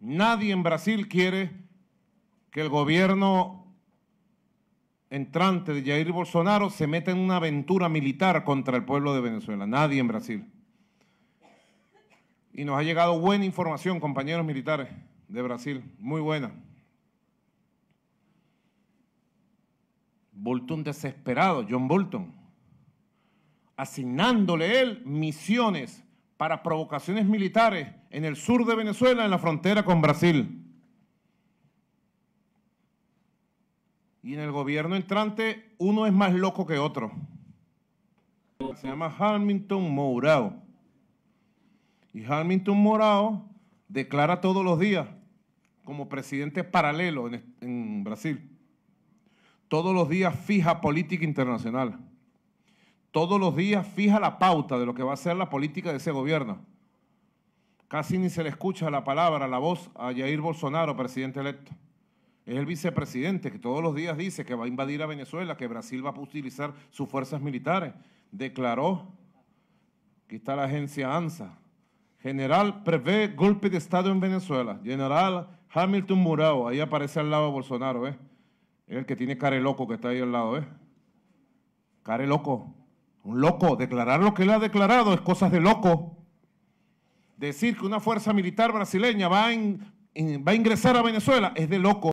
Nadie en Brasil quiere que el gobierno entrante de Jair Bolsonaro se meta en una aventura militar contra el pueblo de Venezuela. Nadie en Brasil. Y nos ha llegado buena información, compañeros militares de Brasil, muy buena. Bolton desesperado, John Bolton, asignándole él misiones para provocaciones militares en el sur de Venezuela, en la frontera con Brasil. Y en el gobierno entrante, uno es más loco que otro. Se llama Hamilton Mourao. Y Hamilton Mourao declara todos los días como presidente paralelo en, en Brasil. Todos los días fija política internacional. Todos los días fija la pauta de lo que va a ser la política de ese gobierno. Casi ni se le escucha la palabra, la voz a Jair Bolsonaro, presidente electo. Es el vicepresidente que todos los días dice que va a invadir a Venezuela, que Brasil va a utilizar sus fuerzas militares. Declaró, aquí está la agencia ANSA, general prevé golpe de Estado en Venezuela. General Hamilton Murao, ahí aparece al lado Bolsonaro, ¿eh? el que tiene care loco que está ahí al lado, ¿eh? Care loco. Un loco. Declarar lo que él ha declarado es cosas de loco decir que una fuerza militar brasileña va, va a ingresar a Venezuela es de loco.